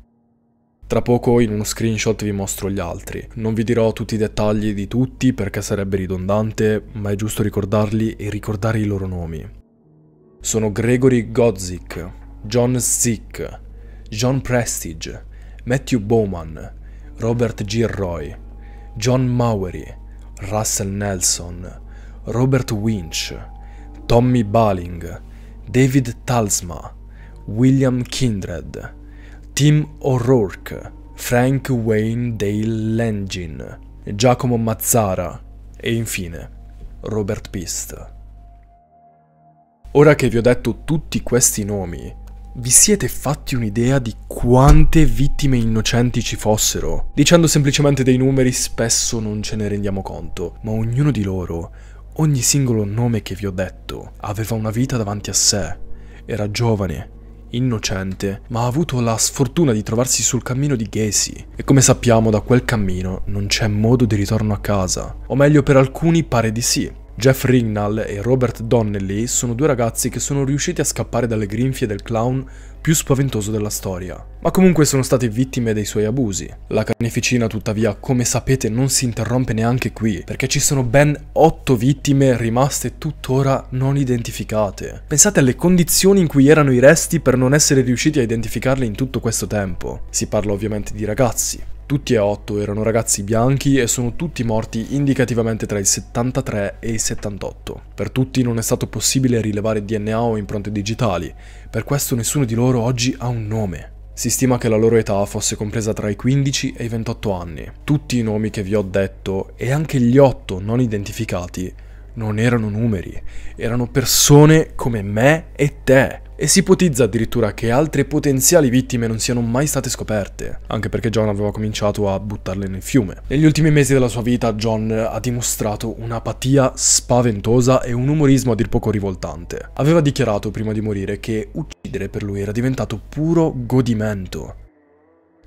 Tra poco in uno screenshot vi mostro gli altri. Non vi dirò tutti i dettagli di tutti perché sarebbe ridondante, ma è giusto ricordarli e ricordare i loro nomi. Sono Gregory Godzik, John Sick, John Prestige, Matthew Bowman, Robert Gilroy, John Mowery, Russell Nelson, Robert Winch, Tommy Baling, David Talsma, William Kindred, Tim O'Rourke, Frank Wayne Dale Langin, Giacomo Mazzara e infine Robert Pist. Ora che vi ho detto tutti questi nomi, vi siete fatti un'idea di quante vittime innocenti ci fossero? Dicendo semplicemente dei numeri spesso non ce ne rendiamo conto, ma ognuno di loro, ogni singolo nome che vi ho detto, aveva una vita davanti a sé, era giovane, innocente, ma ha avuto la sfortuna di trovarsi sul cammino di Gacy. E come sappiamo da quel cammino non c'è modo di ritorno a casa, o meglio per alcuni pare di sì. Jeff Rignall e Robert Donnelly sono due ragazzi che sono riusciti a scappare dalle grinfie del clown più spaventoso della storia. Ma comunque sono state vittime dei suoi abusi. La carneficina tuttavia, come sapete, non si interrompe neanche qui, perché ci sono ben 8 vittime rimaste tuttora non identificate. Pensate alle condizioni in cui erano i resti per non essere riusciti a identificarli in tutto questo tempo. Si parla ovviamente di ragazzi, tutti e otto erano ragazzi bianchi e sono tutti morti indicativamente tra il 73 e il 78. Per tutti non è stato possibile rilevare DNA o impronte digitali, per questo nessuno di loro oggi ha un nome. Si stima che la loro età fosse compresa tra i 15 e i 28 anni. Tutti i nomi che vi ho detto e anche gli otto non identificati non erano numeri, erano persone come me e te, e si ipotizza addirittura che altre potenziali vittime non siano mai state scoperte, anche perché John aveva cominciato a buttarle nel fiume. Negli ultimi mesi della sua vita John ha dimostrato un'apatia spaventosa e un umorismo a dir poco rivoltante. Aveva dichiarato prima di morire che uccidere per lui era diventato puro godimento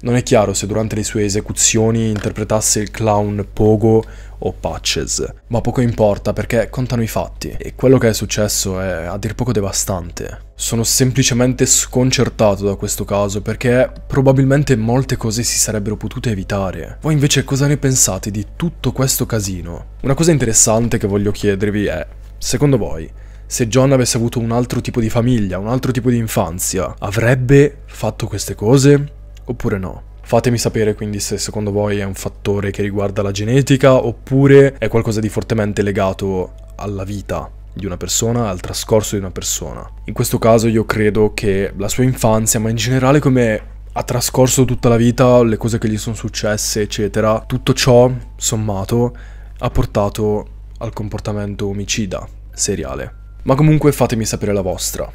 non è chiaro se durante le sue esecuzioni interpretasse il clown Pogo o Patches, ma poco importa perché contano i fatti e quello che è successo è a dir poco devastante. Sono semplicemente sconcertato da questo caso perché probabilmente molte cose si sarebbero potute evitare. Voi invece cosa ne pensate di tutto questo casino? Una cosa interessante che voglio chiedervi è, secondo voi, se John avesse avuto un altro tipo di famiglia, un altro tipo di infanzia, avrebbe fatto queste cose? oppure no. Fatemi sapere quindi se secondo voi è un fattore che riguarda la genetica oppure è qualcosa di fortemente legato alla vita di una persona, al trascorso di una persona. In questo caso io credo che la sua infanzia, ma in generale come ha trascorso tutta la vita, le cose che gli sono successe, eccetera, tutto ciò sommato ha portato al comportamento omicida seriale. Ma comunque fatemi sapere la vostra.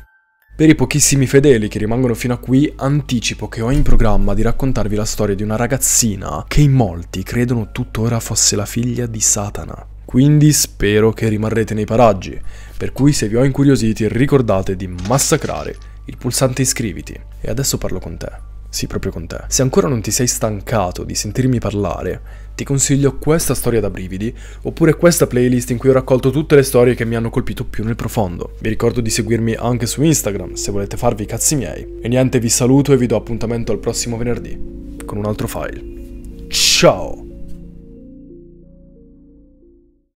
Per i pochissimi fedeli che rimangono fino a qui, anticipo che ho in programma di raccontarvi la storia di una ragazzina che in molti credono tuttora fosse la figlia di Satana. Quindi spero che rimarrete nei paraggi, per cui se vi ho incuriositi ricordate di massacrare il pulsante iscriviti. E adesso parlo con te. Sì, proprio con te. Se ancora non ti sei stancato di sentirmi parlare, ti consiglio questa storia da brividi, oppure questa playlist in cui ho raccolto tutte le storie che mi hanno colpito più nel profondo. Vi ricordo di seguirmi anche su Instagram se volete farvi i cazzi miei. E niente, vi saluto e vi do appuntamento al prossimo venerdì con un altro file. Ciao!